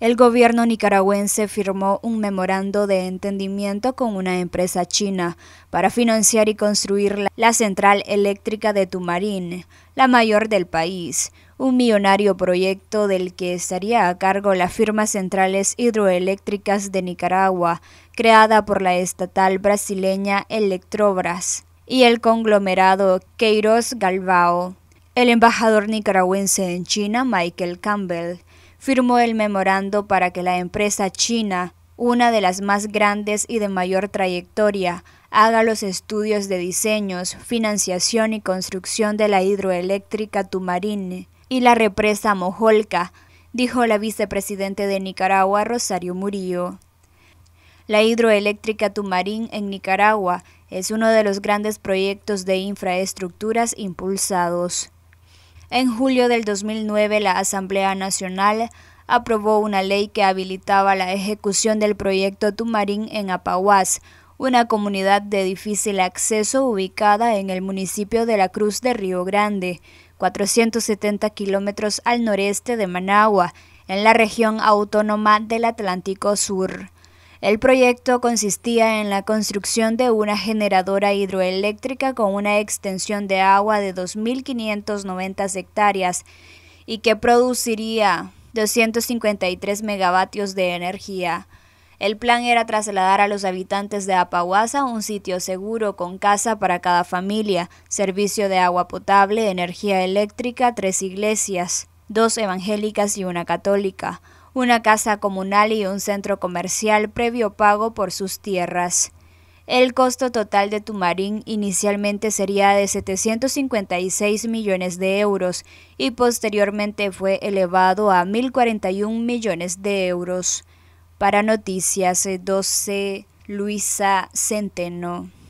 el gobierno nicaragüense firmó un memorando de entendimiento con una empresa china para financiar y construir la central eléctrica de Tumarín, la mayor del país, un millonario proyecto del que estaría a cargo la firma centrales hidroeléctricas de Nicaragua, creada por la estatal brasileña Electrobras y el conglomerado Queiroz Galvao. El embajador nicaragüense en China, Michael Campbell, firmó el memorando para que la empresa china, una de las más grandes y de mayor trayectoria, haga los estudios de diseños, financiación y construcción de la hidroeléctrica Tumarín y la represa Mojolca, dijo la vicepresidente de Nicaragua, Rosario Murillo. La hidroeléctrica Tumarín en Nicaragua es uno de los grandes proyectos de infraestructuras impulsados. En julio del 2009, la Asamblea Nacional aprobó una ley que habilitaba la ejecución del proyecto Tumarín en Apaguas, una comunidad de difícil acceso ubicada en el municipio de La Cruz de Río Grande, 470 kilómetros al noreste de Managua, en la región autónoma del Atlántico Sur. El proyecto consistía en la construcción de una generadora hidroeléctrica con una extensión de agua de 2.590 hectáreas y que produciría 253 megavatios de energía. El plan era trasladar a los habitantes de Apaguasa un sitio seguro con casa para cada familia, servicio de agua potable, energía eléctrica, tres iglesias, dos evangélicas y una católica, una casa comunal y un centro comercial previo pago por sus tierras. El costo total de Tumarín inicialmente sería de 756 millones de euros y posteriormente fue elevado a 1.041 millones de euros. Para Noticias 12, Luisa Centeno.